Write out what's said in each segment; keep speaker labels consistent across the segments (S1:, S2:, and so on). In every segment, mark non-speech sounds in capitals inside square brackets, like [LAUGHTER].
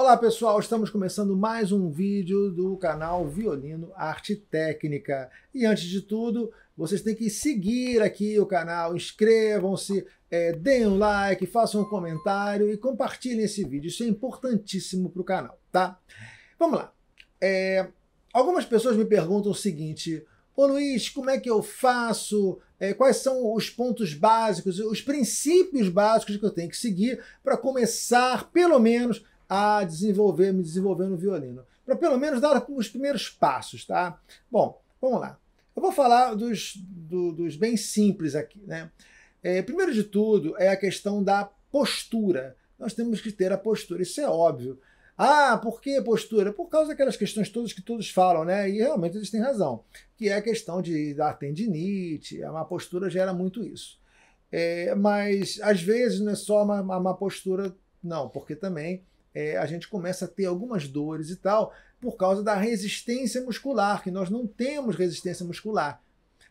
S1: Olá pessoal, estamos começando mais um vídeo do canal Violino Arte Técnica. E antes de tudo, vocês têm que seguir aqui o canal, inscrevam-se, é, deem um like, façam um comentário e compartilhem esse vídeo. Isso é importantíssimo para o canal, tá? Vamos lá. É, algumas pessoas me perguntam o seguinte: Ô Luiz, como é que eu faço? É, quais são os pontos básicos, os princípios básicos que eu tenho que seguir para começar, pelo menos, a desenvolver, me desenvolver no violino. Para pelo menos dar os primeiros passos, tá? Bom, vamos lá. Eu vou falar dos, do, dos bem simples aqui, né? É, primeiro de tudo é a questão da postura. Nós temos que ter a postura, isso é óbvio. Ah, por que postura? Por causa daquelas questões todas que todos falam, né? E realmente eles têm razão. Que é a questão de dar tendinite, é a má postura gera muito isso. É, mas às vezes não é só uma, uma, uma postura, não, porque também é, a gente começa a ter algumas dores e tal, por causa da resistência muscular, que nós não temos resistência muscular.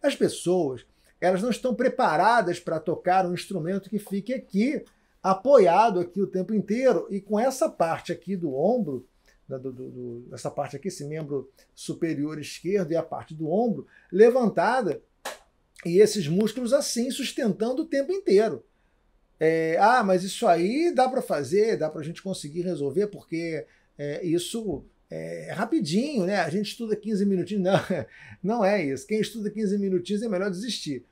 S1: As pessoas, elas não estão preparadas para tocar um instrumento que fique aqui, apoiado aqui o tempo inteiro, e com essa parte aqui do ombro, do, do, do, essa parte aqui, esse membro superior esquerdo e a parte do ombro levantada, e esses músculos assim sustentando o tempo inteiro. É, ah, mas isso aí dá para fazer, dá para a gente conseguir resolver, porque é, isso é, é rapidinho, né? A gente estuda 15 minutinhos. [LAUGHS] Não, não é isso. Quem estuda 15 minutinhos é melhor desistir.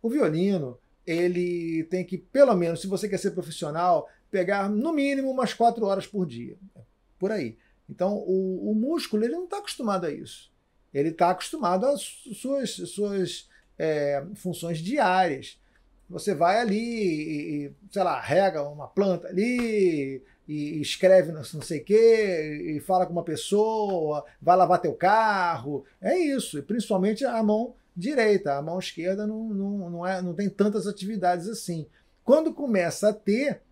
S1: O violino, ele tem que, pelo menos, se você quer ser profissional, pegar no mínimo umas 4 horas por dia. Por aí. Então, o, o músculo, ele não está acostumado a isso. Ele está acostumado às suas, suas é, funções diárias. Você vai ali e, sei lá, rega uma planta ali, e escreve não sei o quê, e fala com uma pessoa, vai lavar teu carro. É isso, e principalmente a mão direita. A mão esquerda não, não, não, é, não tem tantas atividades assim. Quando começa a ter,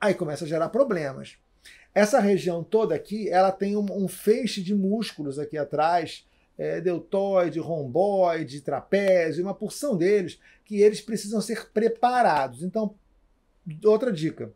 S1: aí começa a gerar problemas. Essa região toda aqui, ela tem um, um feixe de músculos aqui atrás, é, deltoide, romboide, trapézio, uma porção deles que eles precisam ser preparados. Então, outra dica,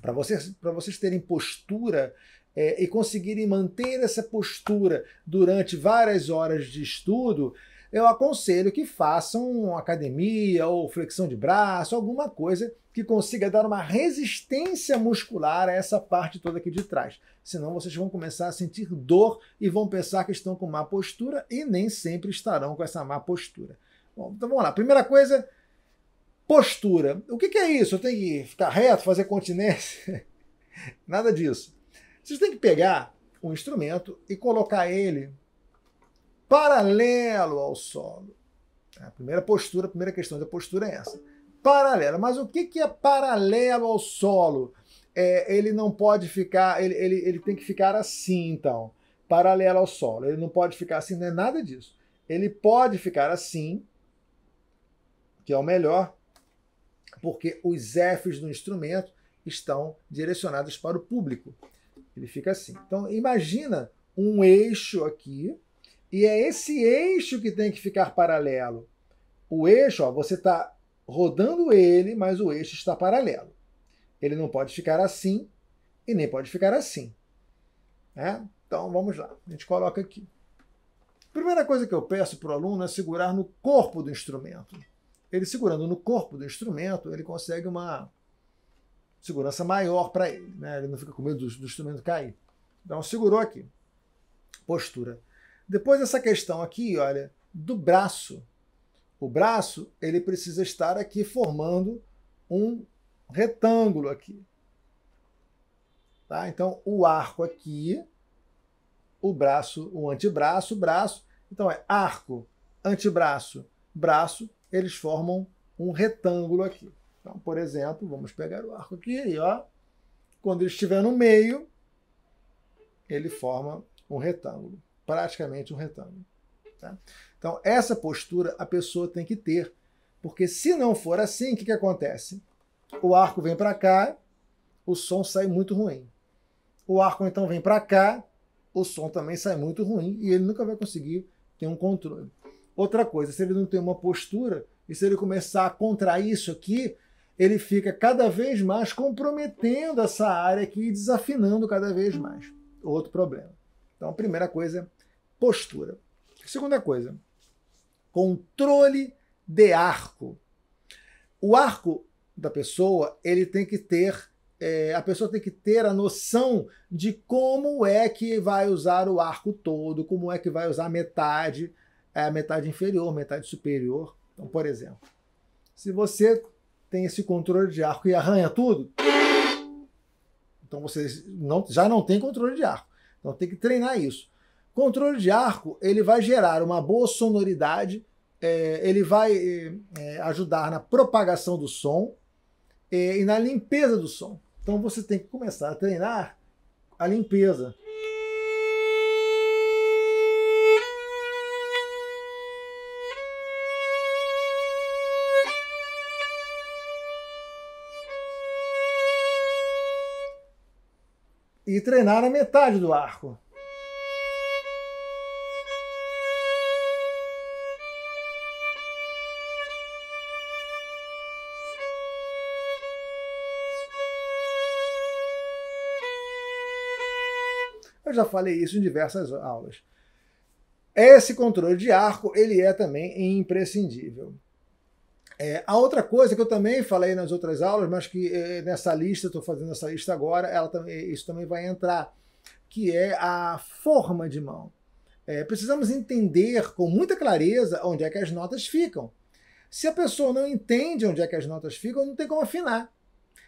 S1: para vocês, vocês terem postura é, e conseguirem manter essa postura durante várias horas de estudo, eu aconselho que façam academia ou flexão de braço, alguma coisa que consiga dar uma resistência muscular a essa parte toda aqui de trás. Senão vocês vão começar a sentir dor e vão pensar que estão com má postura e nem sempre estarão com essa má postura. Bom, então vamos lá. Primeira coisa, postura. O que, que é isso? Eu tenho que ficar reto, fazer continência? [LAUGHS] Nada disso. Vocês têm que pegar um instrumento e colocar ele paralelo ao solo. A primeira postura, a primeira questão da postura é essa. Paralelo. Mas o que, que é paralelo ao solo? É, ele não pode ficar, ele, ele, ele tem que ficar assim, então, paralelo ao solo. Ele não pode ficar assim, não é nada disso. Ele pode ficar assim, que é o melhor, porque os Fs do instrumento estão direcionados para o público. Ele fica assim. Então, imagina um eixo aqui, e é esse eixo que tem que ficar paralelo. O eixo, ó, você está rodando ele, mas o eixo está paralelo. Ele não pode ficar assim e nem pode ficar assim. né? Então vamos lá, a gente coloca aqui. A primeira coisa que eu peço para o aluno é segurar no corpo do instrumento. Ele segurando no corpo do instrumento, ele consegue uma segurança maior para ele. Né? Ele não fica com medo do, do instrumento cair. Então segurou aqui. Postura depois essa questão aqui, olha, do braço. O braço, ele precisa estar aqui formando um retângulo aqui. Tá? Então, o arco aqui, o braço, o antebraço, o braço. Então, é arco, antebraço, braço, eles formam um retângulo aqui. Então, por exemplo, vamos pegar o arco aqui e, ó, quando ele estiver no meio, ele forma um retângulo praticamente um retângulo. Tá? Então, essa postura a pessoa tem que ter, porque se não for assim, o que, que acontece? O arco vem para cá, o som sai muito ruim. O arco então vem para cá, o som também sai muito ruim e ele nunca vai conseguir ter um controle. Outra coisa, se ele não tem uma postura e se ele começar a contrair isso aqui, ele fica cada vez mais comprometendo essa área aqui e desafinando cada vez mais. Outro problema. Então, a primeira coisa é postura. Segunda coisa, controle de arco. O arco da pessoa, ele tem que ter, é, a pessoa tem que ter a noção de como é que vai usar o arco todo, como é que vai usar metade, é, a metade inferior, metade superior. Então, por exemplo, se você tem esse controle de arco e arranha tudo, então você não, já não tem controle de arco. Então tem que treinar isso. Controle de arco, ele vai gerar uma boa sonoridade, é, ele vai é, é, ajudar na propagação do som é, e na limpeza do som. Então você tem que começar a treinar a limpeza. E treinar a metade do arco. Eu já falei isso em diversas aulas. Esse controle de arco ele é também imprescindível. É, a outra coisa que eu também falei nas outras aulas, mas que é, nessa lista, estou fazendo essa lista agora, ela, isso também vai entrar, que é a forma de mão. É, precisamos entender com muita clareza onde é que as notas ficam. Se a pessoa não entende onde é que as notas ficam, não tem como afinar.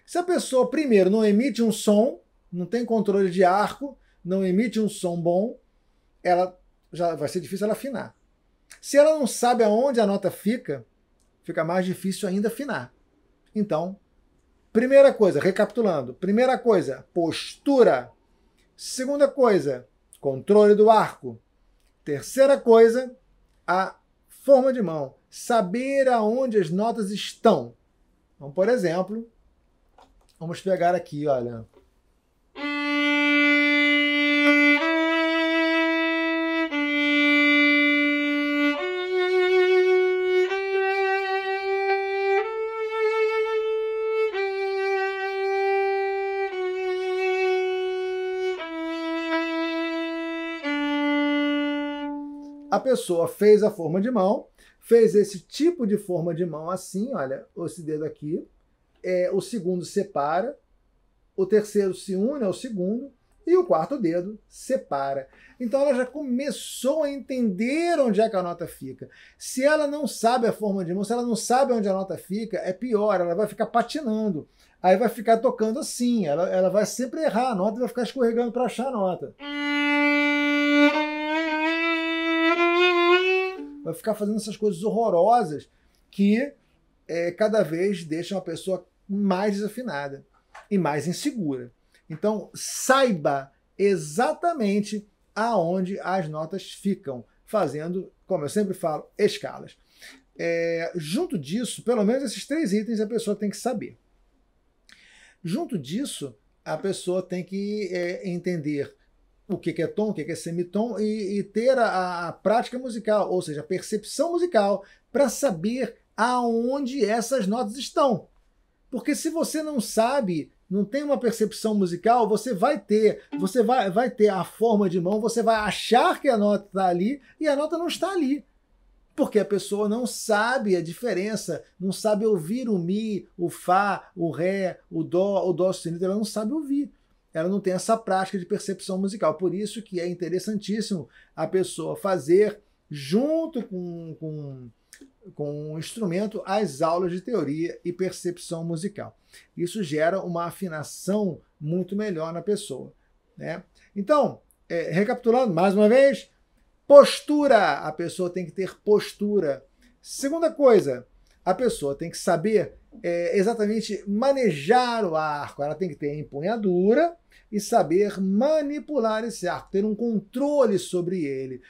S1: Se a pessoa, primeiro, não emite um som, não tem controle de arco, não emite um som bom, ela já vai ser difícil ela afinar. Se ela não sabe aonde a nota fica, fica mais difícil ainda afinar. Então, primeira coisa, recapitulando: primeira coisa, postura. Segunda coisa, controle do arco. Terceira coisa, a forma de mão. Saber aonde as notas estão. Então, por exemplo, vamos pegar aqui, olha. a pessoa fez a forma de mão, fez esse tipo de forma de mão assim, olha, esse dedo aqui, é, o segundo separa, o terceiro se une ao segundo e o quarto dedo separa. Então ela já começou a entender onde é que a nota fica. Se ela não sabe a forma de mão, se ela não sabe onde a nota fica, é pior, ela vai ficar patinando. Aí vai ficar tocando assim, ela, ela vai sempre errar a nota e vai ficar escorregando para achar a nota. vai ficar fazendo essas coisas horrorosas que é, cada vez deixam a pessoa mais desafinada e mais insegura. Então, saiba exatamente aonde as notas ficam, fazendo, como eu sempre falo, escalas. É, junto disso, pelo menos esses três itens a pessoa tem que saber. Junto disso, a pessoa tem que é, entender o que é tom, o que é semitom, e, e ter a, a prática musical, ou seja, a percepção musical, para saber aonde essas notas estão. Porque se você não sabe, não tem uma percepção musical, você vai ter, você vai, vai ter a forma de mão, você vai achar que a nota está ali e a nota não está ali. Porque a pessoa não sabe a diferença, não sabe ouvir o Mi, o Fá, o Ré, o Dó, o Dó sustenido, ela não sabe ouvir ela não tem essa prática de percepção musical. Por isso que é interessantíssimo a pessoa fazer, junto com, com, com um instrumento, as aulas de teoria e percepção musical. Isso gera uma afinação muito melhor na pessoa. Né? Então, é, recapitulando mais uma vez, postura. A pessoa tem que ter postura. Segunda coisa, a pessoa tem que saber é, exatamente manejar o arco. Ela tem que ter empunhadura e saber manipular esse arco, ter um controle sobre ele.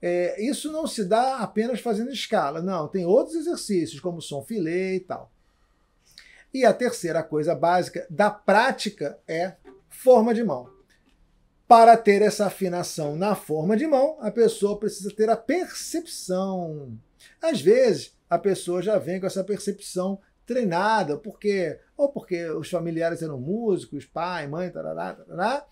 S1: É, isso não se dá apenas fazendo escala, não. Tem outros exercícios, como som filé e tal. E a terceira coisa básica da prática é forma de mão. Para ter essa afinação na forma de mão, a pessoa precisa ter a percepção. Às vezes, a pessoa já vem com essa percepção treinada, porque ou porque os familiares eram músicos, pai, mãe, tarará, tarará,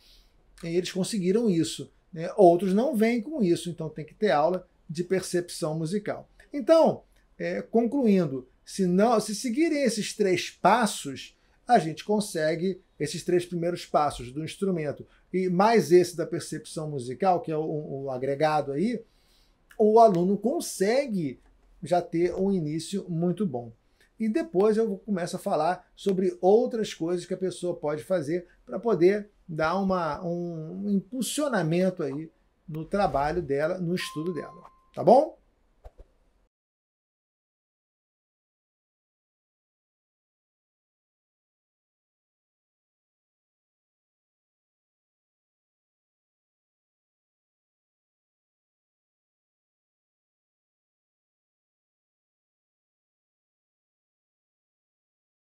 S1: e eles conseguiram isso. Né? Outros não vêm com isso, então tem que ter aula de percepção musical. Então, é, concluindo, se não, se seguirem esses três passos, a gente consegue esses três primeiros passos do instrumento e mais esse da percepção musical, que é o, o agregado aí, o aluno consegue já ter um início muito bom. E depois eu começo a falar sobre outras coisas que a pessoa pode fazer para poder dar uma, um impulsionamento aí no trabalho dela, no estudo dela. Tá bom?